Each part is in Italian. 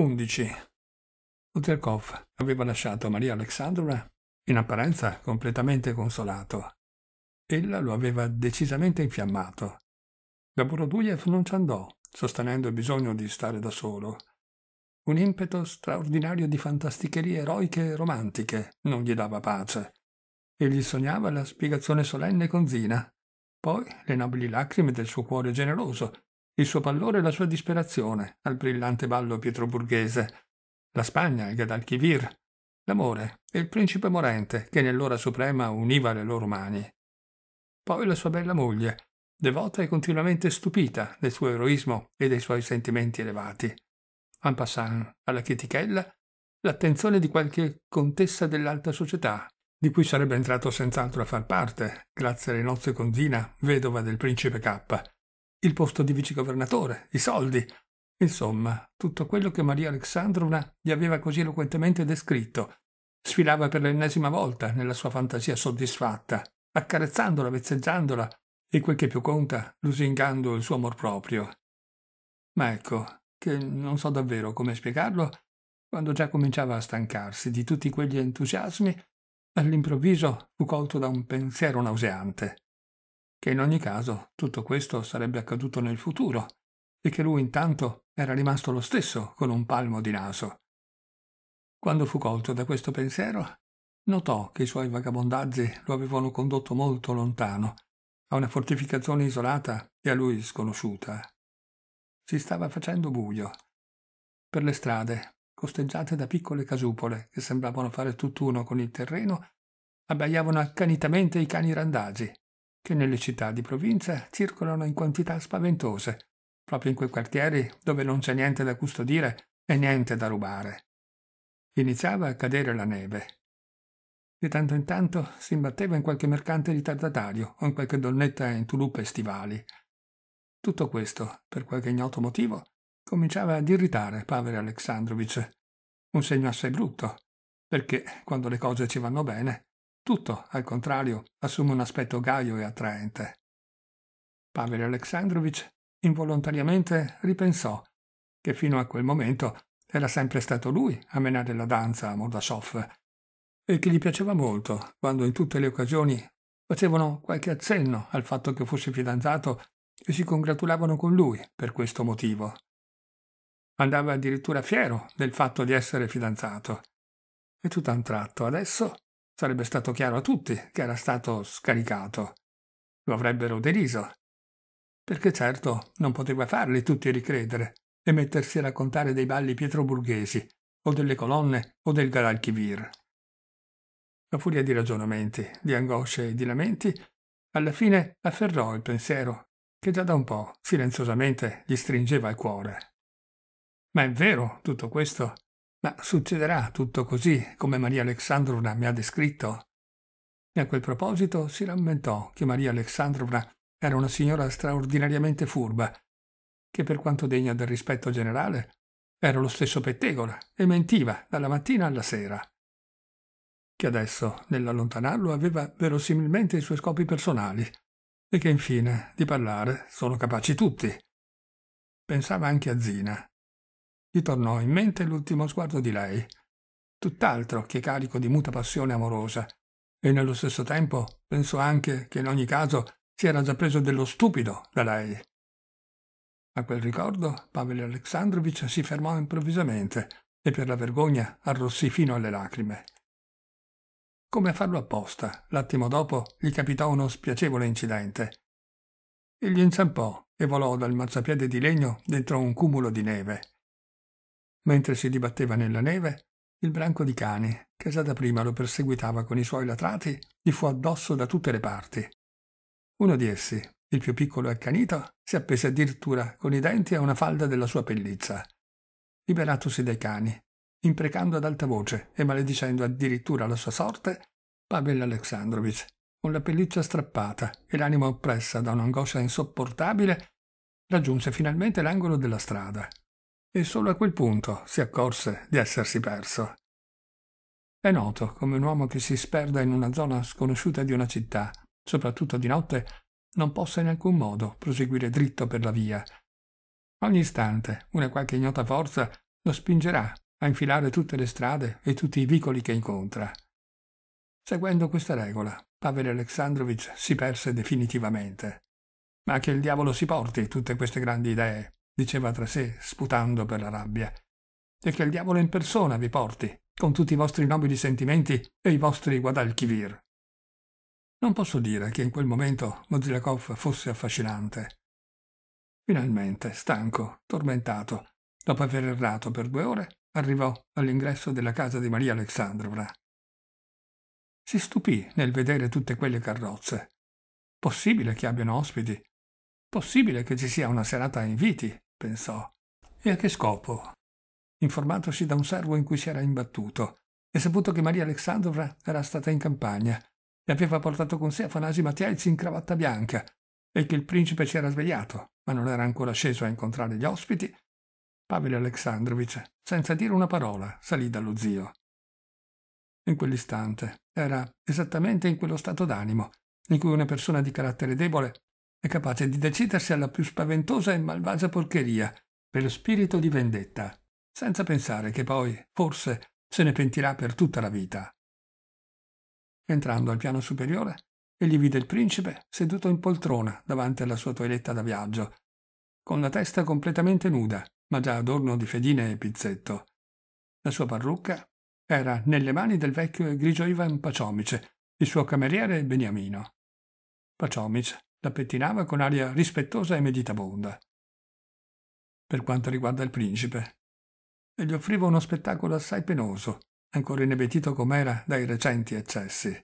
11. Uterkov aveva lasciato Maria Alexandra in apparenza completamente consolato. Ella lo aveva decisamente infiammato. Gaboroduyev non ci andò, sostenendo il bisogno di stare da solo. Un impeto straordinario di fantasticherie eroiche e romantiche non gli dava pace. Egli sognava la spiegazione solenne con Zina, poi le nobili lacrime del suo cuore generoso, il suo pallore e la sua disperazione al brillante ballo pietroburghese, la Spagna, il Gadalchivir, l'amore e il principe morente che nell'ora suprema univa le loro mani. Poi la sua bella moglie, devota e continuamente stupita del suo eroismo e dei suoi sentimenti elevati. En passant, alla chetichella, l'attenzione di qualche contessa dell'alta società, di cui sarebbe entrato senz'altro a far parte, grazie alle nozze con Zina, vedova del principe Kappa il posto di vicegovernatore, i soldi, insomma, tutto quello che Maria Alexandrovna gli aveva così eloquentemente descritto. Sfilava per l'ennesima volta nella sua fantasia soddisfatta, accarezzandola, vezzeggiandola e quel che più conta, lusingando il suo amor proprio. Ma ecco, che non so davvero come spiegarlo, quando già cominciava a stancarsi di tutti quegli entusiasmi, all'improvviso fu colto da un pensiero nauseante che in ogni caso tutto questo sarebbe accaduto nel futuro e che lui intanto era rimasto lo stesso con un palmo di naso. Quando fu colto da questo pensiero, notò che i suoi vagabondaggi lo avevano condotto molto lontano, a una fortificazione isolata e a lui sconosciuta. Si stava facendo buio. Per le strade, costeggiate da piccole casupole che sembravano fare tutt'uno con il terreno, abbaiavano accanitamente i cani randagi, che nelle città di provincia circolano in quantità spaventose, proprio in quei quartieri dove non c'è niente da custodire e niente da rubare. Iniziava a cadere la neve. Di tanto in tanto si imbatteva in qualche mercante ritardatario o in qualche donnetta in tulupe stivali. Tutto questo, per qualche ignoto motivo, cominciava ad irritare Pavel Aleksandrovich. Un segno assai brutto, perché quando le cose ci vanno bene tutto, al contrario, assume un aspetto gaio e attraente. Pavel Alexandrovich involontariamente ripensò che fino a quel momento era sempre stato lui a menare la danza a Mordashov e che gli piaceva molto quando in tutte le occasioni facevano qualche accenno al fatto che fosse fidanzato e si congratulavano con lui per questo motivo. Andava addirittura fiero del fatto di essere fidanzato. E tutt'a un tratto adesso Sarebbe stato chiaro a tutti che era stato scaricato. Lo avrebbero deriso. Perché certo non poteva farli tutti ricredere e mettersi a raccontare dei balli pietroburghesi, o delle colonne, o del Galalchivir. La furia di ragionamenti, di angosce e di lamenti, alla fine afferrò il pensiero che già da un po' silenziosamente gli stringeva il cuore. Ma è vero tutto questo? Ma succederà tutto così, come Maria Alexandrovna mi ha descritto? E a quel proposito si rammentò che Maria Alexandrovna era una signora straordinariamente furba, che per quanto degna del rispetto generale era lo stesso pettegola e mentiva dalla mattina alla sera. Che adesso, nell'allontanarlo, aveva verosimilmente i suoi scopi personali e che infine di parlare sono capaci tutti. Pensava anche a Zina, gli tornò in mente l'ultimo sguardo di lei, tutt'altro che carico di muta passione amorosa, e nello stesso tempo pensò anche che in ogni caso si era già preso dello stupido da lei. A quel ricordo Pavel Alexandrovich si fermò improvvisamente e per la vergogna arrossì fino alle lacrime. Come a farlo apposta, l'attimo dopo gli capitò uno spiacevole incidente. Egli inciampò e volò dal marciapiede di legno dentro un cumulo di neve. Mentre si dibatteva nella neve, il branco di cani, che già da prima lo perseguitava con i suoi latrati, gli fu addosso da tutte le parti. Uno di essi, il più piccolo e accanito, si appese addirittura con i denti a una falda della sua pellizza. Liberatosi dai cani, imprecando ad alta voce e maledicendo addirittura la sua sorte, Pavel Alexandrovich, con la pelliccia strappata e l'anima oppressa da un'angoscia insopportabile, raggiunse finalmente l'angolo della strada e solo a quel punto si accorse di essersi perso. È noto come un uomo che si sperda in una zona sconosciuta di una città, soprattutto di notte, non possa in alcun modo proseguire dritto per la via. Ogni istante una qualche ignota forza lo spingerà a infilare tutte le strade e tutti i vicoli che incontra. Seguendo questa regola, Pavel Alexandrovich si perse definitivamente. Ma che il diavolo si porti tutte queste grandi idee diceva tra sé, sputando per la rabbia, e che il diavolo in persona vi porti, con tutti i vostri nobili sentimenti e i vostri guadalchivir. Non posso dire che in quel momento Mozilakov fosse affascinante. Finalmente, stanco, tormentato, dopo aver errato per due ore, arrivò all'ingresso della casa di Maria Alexandrovna. Si stupì nel vedere tutte quelle carrozze. Possibile che abbiano ospiti. Possibile che ci sia una serata a inviti pensò. E a che scopo? Informatosi da un servo in cui si era imbattuto, e saputo che Maria Alexandrovna era stata in campagna e aveva portato con sé Afanasi Mattiaiz in cravatta bianca e che il principe si era svegliato, ma non era ancora sceso a incontrare gli ospiti, Pavel Alexandrovich, senza dire una parola, salì dallo zio. In quell'istante era esattamente in quello stato d'animo in cui una persona di carattere debole è capace di decidersi alla più spaventosa e malvagia porcheria, per spirito di vendetta, senza pensare che poi, forse, se ne pentirà per tutta la vita. Entrando al piano superiore, egli vide il principe seduto in poltrona davanti alla sua toiletta da viaggio, con la testa completamente nuda, ma già adorno di fedine e pizzetto. La sua parrucca era nelle mani del vecchio e grigio Ivan Paciomice, il suo cameriere Beniamino. Paciomice la pettinava con aria rispettosa e meditabonda. Per quanto riguarda il principe, e gli offriva uno spettacolo assai penoso, ancora inebetito com'era dai recenti eccessi.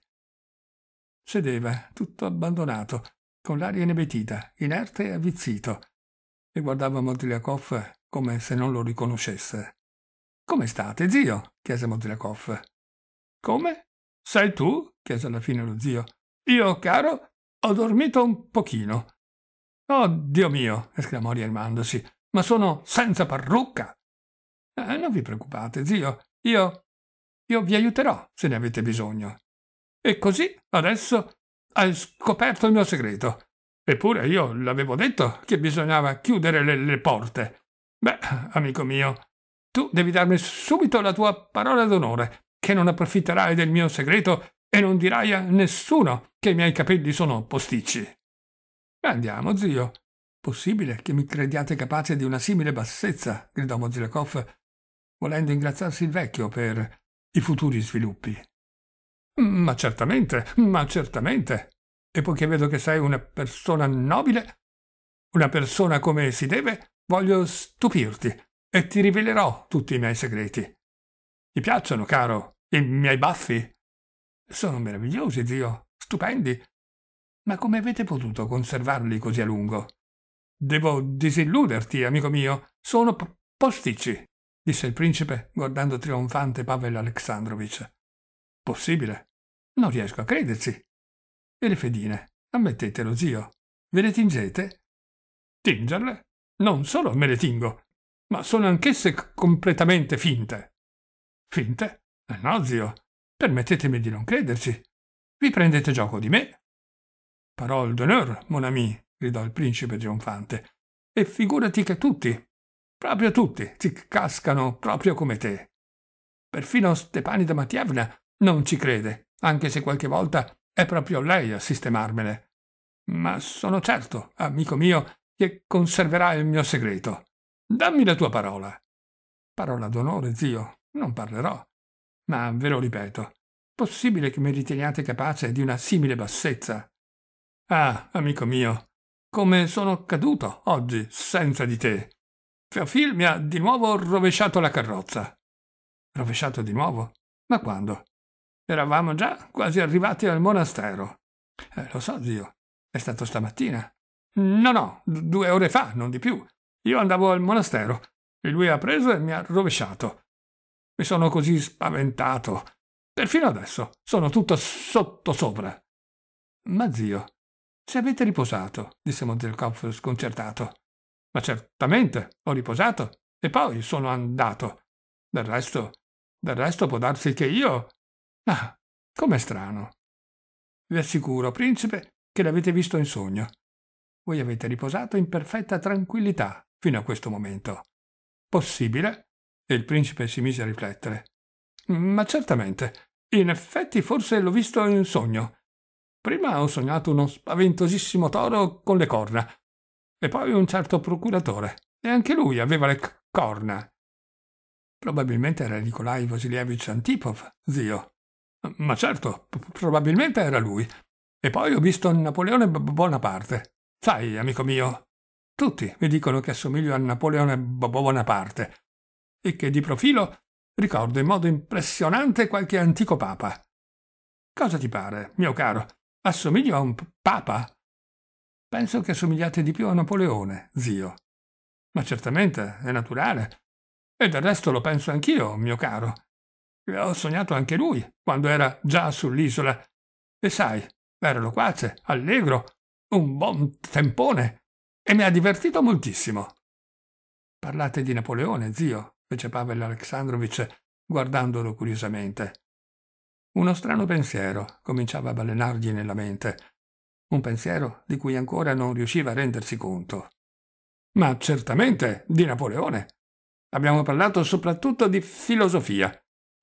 Sedeva, tutto abbandonato, con l'aria inebetita, inerte e avvizzito, e guardava Motgliakov come se non lo riconoscesse. «Come state, zio?» chiese Motgliakov. «Come? Sei tu?» chiese alla fine lo zio. «Io, caro, ho dormito un pochino. Oh, Dio mio! esclamò riarmandosi. Ma sono senza parrucca! Eh, non vi preoccupate, zio. Io... io vi aiuterò se ne avete bisogno. E così, adesso, hai scoperto il mio segreto. Eppure io l'avevo detto che bisognava chiudere le, le porte. Beh, amico mio, tu devi darmi subito la tua parola d'onore, che non approfitterai del mio segreto e non dirai a nessuno che i miei capelli sono posticci. Andiamo, zio. Possibile che mi crediate capace di una simile bassezza? gridò Mozilakov, volendo ingraziarsi il vecchio per i futuri sviluppi. Ma certamente, ma certamente. E poiché vedo che sei una persona nobile, una persona come si deve, voglio stupirti e ti rivelerò tutti i miei segreti. Ti piacciono, caro, i miei baffi? Sono meravigliosi, zio, stupendi. Ma come avete potuto conservarli così a lungo? Devo disilluderti, amico mio, sono p- posticci, disse il principe, guardando trionfante Pavel Alexandrovich. Possibile? Non riesco a crederci. E le fedine? Ammettetelo, zio. Ve le tingete? Tingerle? Non solo me le tingo, ma sono anch'esse completamente finte. Finte? Eh no, zio, Permettetemi di non crederci. Vi prendete gioco di me? Parole d'onore, mon ami, gridò il principe trionfante. E figurati che tutti, proprio tutti, ci cascano proprio come te. Perfino Stepanida Matievna non ci crede, anche se qualche volta è proprio lei a sistemarmele. Ma sono certo, amico mio, che conserverà il mio segreto. Dammi la tua parola. Parola d'onore, zio, non parlerò. Ma ve lo ripeto, possibile che mi riteniate capace di una simile bassezza? Ah, amico mio, come sono caduto oggi senza di te. Feofil mi ha di nuovo rovesciato la carrozza. Rovesciato di nuovo? Ma quando? Eravamo già quasi arrivati al monastero. Eh, lo so, zio. È stato stamattina. No, no, due ore fa, non di più. Io andavo al monastero e lui ha preso e mi ha rovesciato. Mi sono così spaventato. Perfino adesso sono tutto sottosopra. Ma zio, se avete riposato, disse Montelcopf sconcertato. Ma certamente ho riposato e poi sono andato. Del resto, del resto può darsi che io. Ah, com'è strano. Vi assicuro, principe, che l'avete visto in sogno. Voi avete riposato in perfetta tranquillità fino a questo momento. Possibile e Il principe si mise a riflettere. Ma certamente, in effetti forse l'ho visto in sogno. Prima ho sognato uno spaventosissimo toro con le corna, e poi un certo procuratore, e anche lui aveva le c- corna. Probabilmente era Nikolai Vasilievich Antipov, zio. Ma certo, p- probabilmente era lui. E poi ho visto Napoleone B- Bonaparte. Sai, amico mio, tutti mi dicono che assomiglio a Napoleone B- Bonaparte e che di profilo ricorda in modo impressionante qualche antico papa. Cosa ti pare, mio caro? Assomiglio a un papa? Penso che assomigliate di più a Napoleone, zio. Ma certamente è naturale. E del resto lo penso anch'io, mio caro. E Ho sognato anche lui, quando era già sull'isola. E sai, era loquace, allegro, un buon tempone, e mi ha divertito moltissimo. Parlate di Napoleone, zio, fece Pavel Alexandrovich guardandolo curiosamente. Uno strano pensiero cominciava a balenargli nella mente, un pensiero di cui ancora non riusciva a rendersi conto. Ma certamente di Napoleone. Abbiamo parlato soprattutto di filosofia.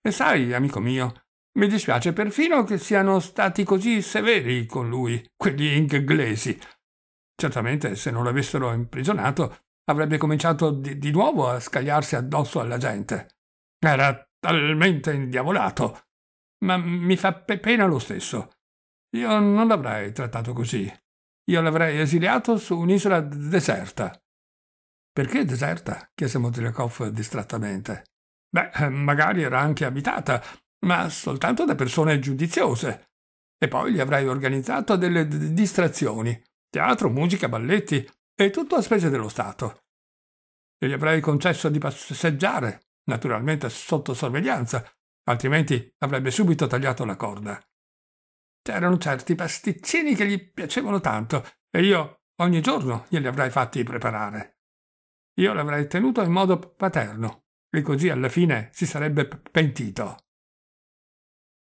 E sai, amico mio, mi dispiace perfino che siano stati così severi con lui, quegli inglesi. Certamente, se non l'avessero imprigionato, avrebbe cominciato di, di nuovo a scagliarsi addosso alla gente. Era talmente indiavolato. Ma mi fa pena lo stesso. Io non l'avrei trattato così. Io l'avrei esiliato su un'isola deserta. Perché deserta? chiese Mozgliakov distrattamente. Beh, magari era anche abitata, ma soltanto da persone giudiziose. E poi gli avrei organizzato delle d- distrazioni. Teatro, musica, balletti, e tutto a spese dello Stato. E gli avrei concesso di passeggiare, naturalmente sotto sorveglianza, altrimenti avrebbe subito tagliato la corda. C'erano certi pasticcini che gli piacevano tanto e io ogni giorno glieli avrei fatti preparare. Io l'avrei tenuto in modo paterno e così alla fine si sarebbe pentito.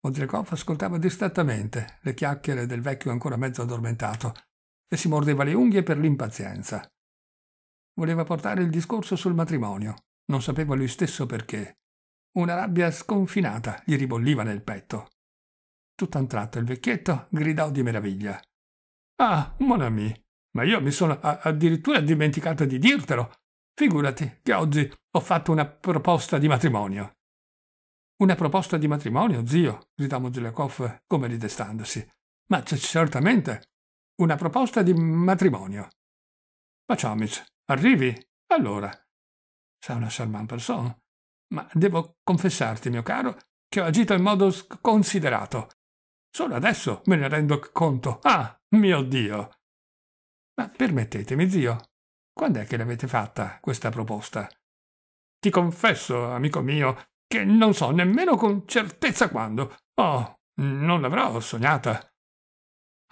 Odrekov ascoltava distrattamente le chiacchiere del vecchio ancora mezzo addormentato e si mordeva le unghie per l'impazienza. Voleva portare il discorso sul matrimonio, non sapeva lui stesso perché. Una rabbia sconfinata gli ribolliva nel petto. Tutto a un tratto il vecchietto gridò di meraviglia. Ah, mon ami, ma io mi sono addirittura dimenticato di dirtelo. Figurati che oggi ho fatto una proposta di matrimonio. Una proposta di matrimonio, zio, gridò Mogilakov come ridestandosi. Ma certamente, una proposta di matrimonio. Ma Pachomic, arrivi? Allora. Sa una charmante persona. Ma devo confessarti, mio caro, che ho agito in modo sconsiderato. Solo adesso me ne rendo conto. Ah, mio Dio! Ma permettetemi, zio, quando è che l'avete fatta questa proposta? Ti confesso, amico mio, che non so nemmeno con certezza quando. Oh, non l'avrò sognata.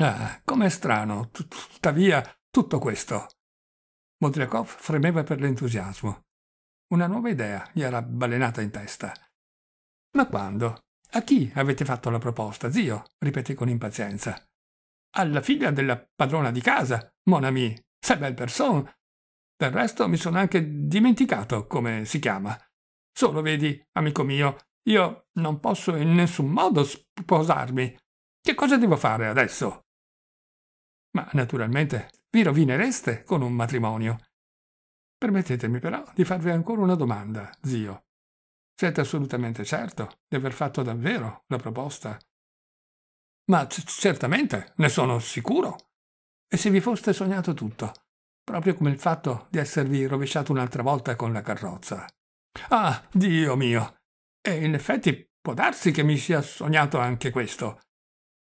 Ah, com'è strano, tuttavia, tutto questo. Modriakov fremeva per l'entusiasmo. Una nuova idea gli era balenata in testa. Ma quando? A chi avete fatto la proposta, zio? ripeté con impazienza. Alla figlia della padrona di casa, mon ami, c'est bel personne. Del resto mi sono anche dimenticato come si chiama. Solo vedi, amico mio, io non posso in nessun modo sposarmi. Che cosa devo fare adesso? ma naturalmente vi rovinereste con un matrimonio. Permettetemi però di farvi ancora una domanda, zio. Siete assolutamente certo di aver fatto davvero la proposta? Ma c- certamente, ne sono sicuro. E se vi foste sognato tutto, proprio come il fatto di esservi rovesciato un'altra volta con la carrozza. Ah, Dio mio! E in effetti può darsi che mi sia sognato anche questo.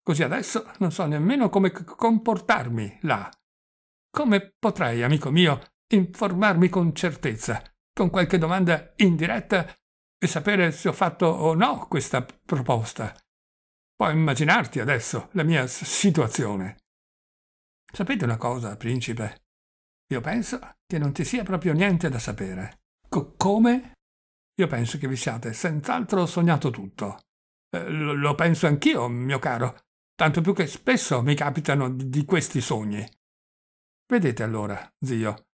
Così adesso non so nemmeno come comportarmi là. Come potrei, amico mio, informarmi con certezza, con qualche domanda indiretta e sapere se ho fatto o no questa proposta? Puoi immaginarti adesso la mia situazione. Sapete una cosa, principe? Io penso che non ti sia proprio niente da sapere. C- come? Io penso che vi siate senz'altro sognato tutto. Eh, lo, lo penso anch'io, mio caro, tanto più che spesso mi capitano di questi sogni. Vedete allora, zio,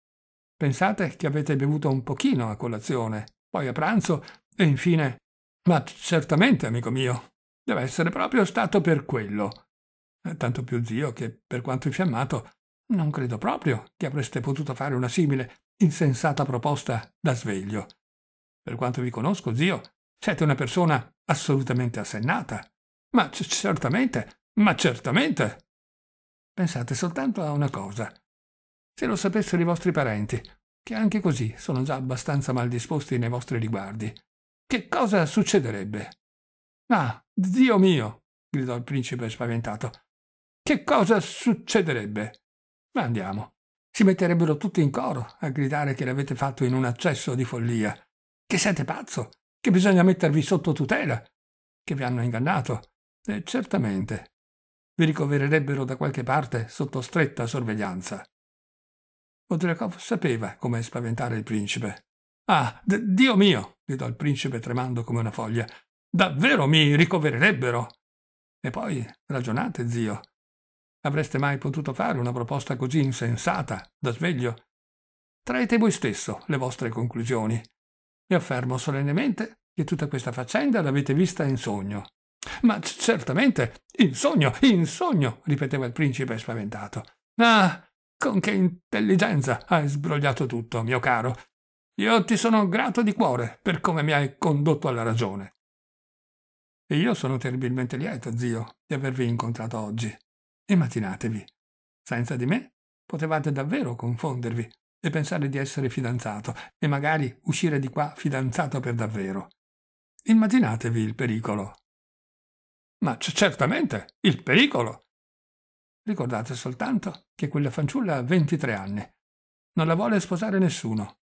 pensate che avete bevuto un pochino a colazione, poi a pranzo e infine... Ma certamente, amico mio, deve essere proprio stato per quello. Eh, tanto più zio che, per quanto infiammato, non credo proprio che avreste potuto fare una simile insensata proposta da sveglio. Per quanto vi conosco, zio, siete una persona assolutamente assennata. Ma c- certamente ma certamente. Pensate soltanto a una cosa. Se lo sapessero i vostri parenti, che anche così sono già abbastanza mal disposti nei vostri riguardi, che cosa succederebbe? Ah, Dio mio! gridò il principe spaventato. Che cosa succederebbe? Ma andiamo. Si metterebbero tutti in coro a gridare che l'avete fatto in un accesso di follia, che siete pazzo, che bisogna mettervi sotto tutela, che vi hanno ingannato. E eh, certamente vi ricovererebbero da qualche parte sotto stretta sorveglianza. Odrekov sapeva come spaventare il principe. Ah, d- Dio mio! gridò il principe tremando come una foglia. Davvero mi ricovererebbero? E poi, ragionate, zio. Avreste mai potuto fare una proposta così insensata, da sveglio? Traete voi stesso le vostre conclusioni. E affermo solennemente che tutta questa faccenda l'avete vista in sogno. Ma certamente, in sogno, in sogno, ripeteva il principe spaventato. Ah, con che intelligenza hai sbrogliato tutto, mio caro. Io ti sono grato di cuore per come mi hai condotto alla ragione. E io sono terribilmente lieto, zio, di avervi incontrato oggi. Immaginatevi. Senza di me potevate davvero confondervi e pensare di essere fidanzato e magari uscire di qua fidanzato per davvero. Immaginatevi il pericolo ma c- certamente il pericolo. Ricordate soltanto che quella fanciulla ha 23 anni. Non la vuole sposare nessuno.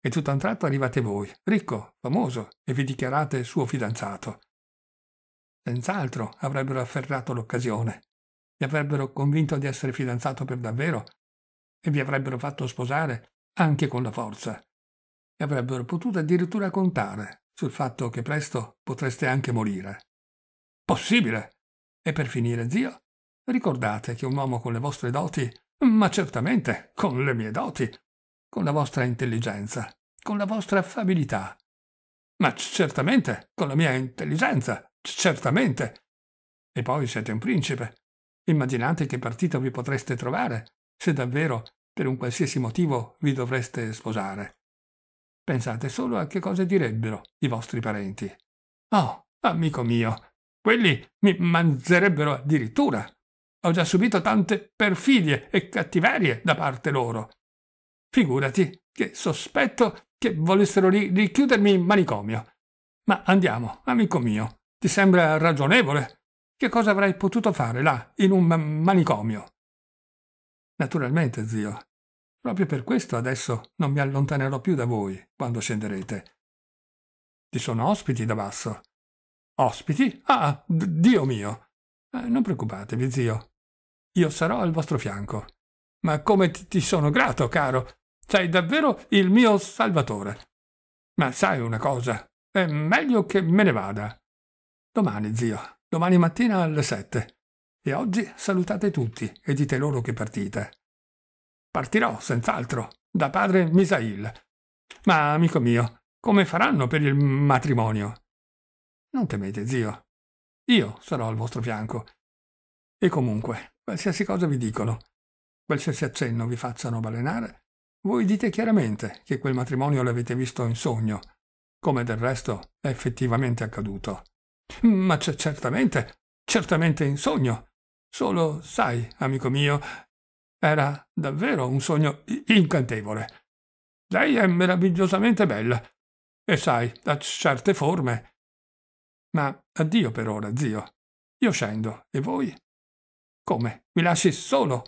E tutto a un tratto arrivate voi, ricco, famoso, e vi dichiarate suo fidanzato. Senz'altro avrebbero afferrato l'occasione. Vi avrebbero convinto di essere fidanzato per davvero e vi avrebbero fatto sposare anche con la forza. E avrebbero potuto addirittura contare sul fatto che presto potreste anche morire. Possibile! E per finire, zio, ricordate che un uomo con le vostre doti, ma certamente con le mie doti, con la vostra intelligenza, con la vostra affabilità, ma certamente con la mia intelligenza, certamente. E poi siete un principe. Immaginate che partito vi potreste trovare se davvero per un qualsiasi motivo vi dovreste sposare. Pensate solo a che cosa direbbero i vostri parenti. Oh, amico mio, quelli mi manzerebbero addirittura. Ho già subito tante perfidie e cattiverie da parte loro. Figurati che sospetto che volessero ri- richiudermi in manicomio. Ma andiamo, amico mio. Ti sembra ragionevole? Che cosa avrei potuto fare là, in un ma- manicomio? Naturalmente, zio. Proprio per questo adesso non mi allontanerò più da voi quando scenderete. Ti sono ospiti da basso. Ospiti? Ah, Dio mio! Eh, non preoccupatevi, zio. Io sarò al vostro fianco. Ma come ti, ti sono grato, caro! Sei davvero il mio salvatore. Ma sai una cosa, è meglio che me ne vada. Domani, zio, domani mattina alle sette. E oggi salutate tutti e dite loro che partite. Partirò, senz'altro, da padre Misail. Ma, amico mio, come faranno per il matrimonio? Non temete, zio. Io sarò al vostro fianco. E comunque, qualsiasi cosa vi dicono, qualsiasi accenno vi facciano balenare, voi dite chiaramente che quel matrimonio l'avete visto in sogno, come del resto è effettivamente accaduto. Ma c'è certamente, certamente in sogno. Solo, sai, amico mio, era davvero un sogno incantevole. Lei è meravigliosamente bella. E sai, ha certe forme ma addio per ora, zio. Io scendo, e voi? Come? Mi lasci solo?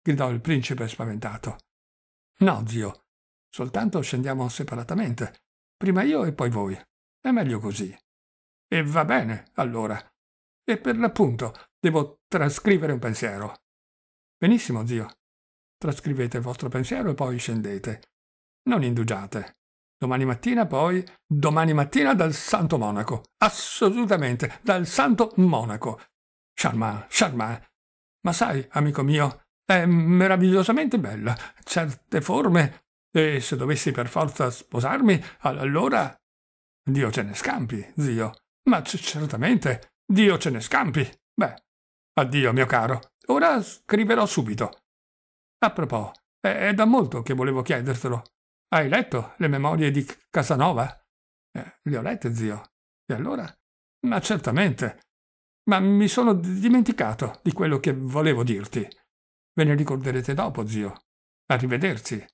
gridò il principe spaventato. No, zio. Soltanto scendiamo separatamente. Prima io e poi voi. È meglio così. E va bene, allora. E per l'appunto devo trascrivere un pensiero. Benissimo, zio. Trascrivete il vostro pensiero e poi scendete. Non indugiate. Domani mattina poi, domani mattina dal Santo Monaco. Assolutamente, dal Santo Monaco. Charmant, charmant. Ma sai, amico mio, è meravigliosamente bella. Certe forme. E se dovessi per forza sposarmi, allora... Dio ce ne scampi, zio. Ma c- certamente, Dio ce ne scampi. Beh, addio, mio caro. Ora scriverò subito. A proposito, è, è da molto che volevo chiedertelo. Hai letto le memorie di Casanova? Eh, le ho lette, zio. E allora? Ma certamente. Ma mi sono dimenticato di quello che volevo dirti. Ve ne ricorderete dopo, zio. Arrivederci.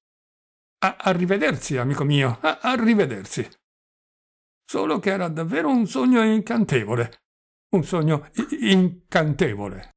A- arrivederci, amico mio. A- arrivederci. Solo che era davvero un sogno incantevole. Un sogno i- incantevole.